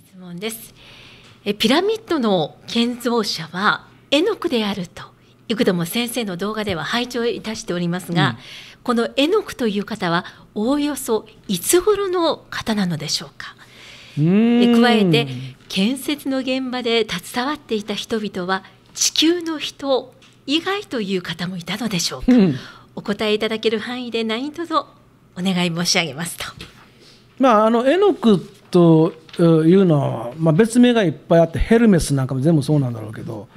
質問ですえピラミッドの建造者は絵の具であると幾度も先生の動画では拝聴いたしておりますが、うん、この絵の具という方はおおよそいつ頃の方なのでしょうかう加えて建設の現場で携わっていた人々は地球の人以外という方もいたのでしょうか、うん、お答えいただける範囲で何卒お願い申し上げますと。まあ、あの絵の具というのは、まあ、別名がいっぱいあってヘルメスなんかも全部そうなんだろうけど、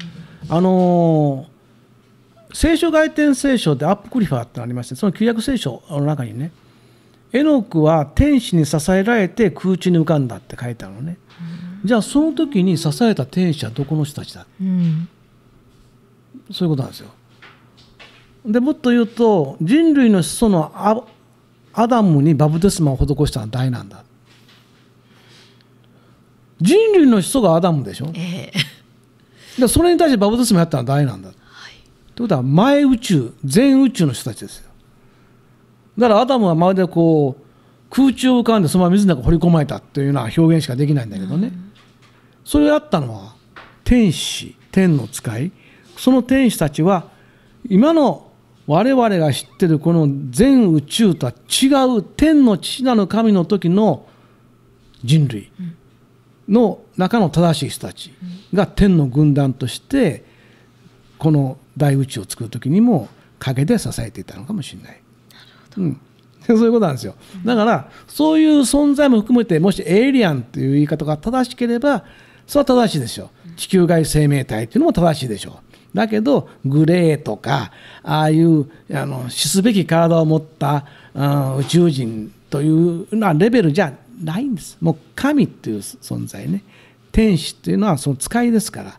あのー、聖書外典聖書ってアップクリファーってありましてその旧約聖書の中にねエノクは天使に支えられて空中に浮かんだって書いてあるのね、うん、じゃあその時に支えた天使はどこの人たちだ、うん、そういうことなんですよでもっと言うと人類の子孫のアダムにバブテスマを施したのは大なんだ人類の始祖がアダムでしょ、えー、でそれに対してバブスもやったのは誰なんだ、はい、ということは前宇宙全宇宙の人たちですよだからアダムはまるでこう空中を浮かんでそのまま水の中掘り込まれたというような表現しかできないんだけどね、うん、それをやったのは天使天の使いその天使たちは今の我々が知ってるこの全宇宙とは違う天の父なる神の時の人類、うん、の中の正しい人たちが天の軍団としてこの大宇宙を作る時にも陰で支えていたのかもしれない。なるほど、うん、そういうことなんですよだからそういう存在も含めてもしエイリアンという言い方が正しければそれは正しいでしょう地球外生命体というのも正しいでしょうだけどグレーとかああいうあの死すべき体を持った、うん、宇宙人というなレベルじゃないんですもう神っていう存在ね天使っていうのはその使いですから、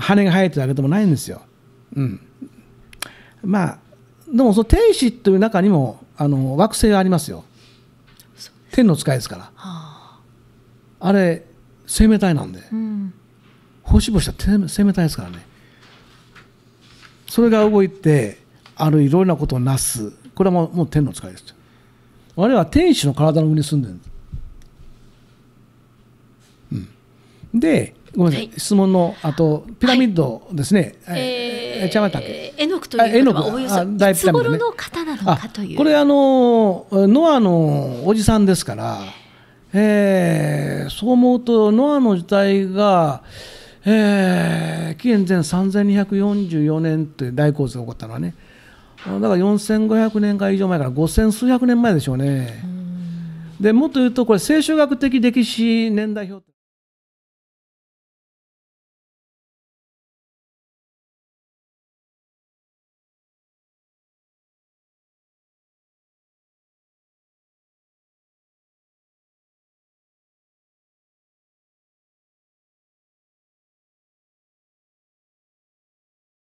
羽が生えてるわけでもないんですよ、うん、まあでもその天使という中にもあの惑星がありますよ天の使いですから、はあ、あれ生命体なんで、うん、星々は生命体ですからねそれが動いてあるいろいろなことをなすこれはもうもう天の使いです我々は天使の体の上に住んでるんですでごめんなさい、質問のあとピラミッドですね、はい、えー、茶畑エノクというのはおよそいつ頃の方なのかという、これあのノアのおじさんですから、えー、そう思うとノアの時代が、えー、紀元前3244年いう大洪水が起こったのはねだから4500年か以上前から5000数百年前でしょうね。うでもっと言うとこれ聖書学的歴史年代表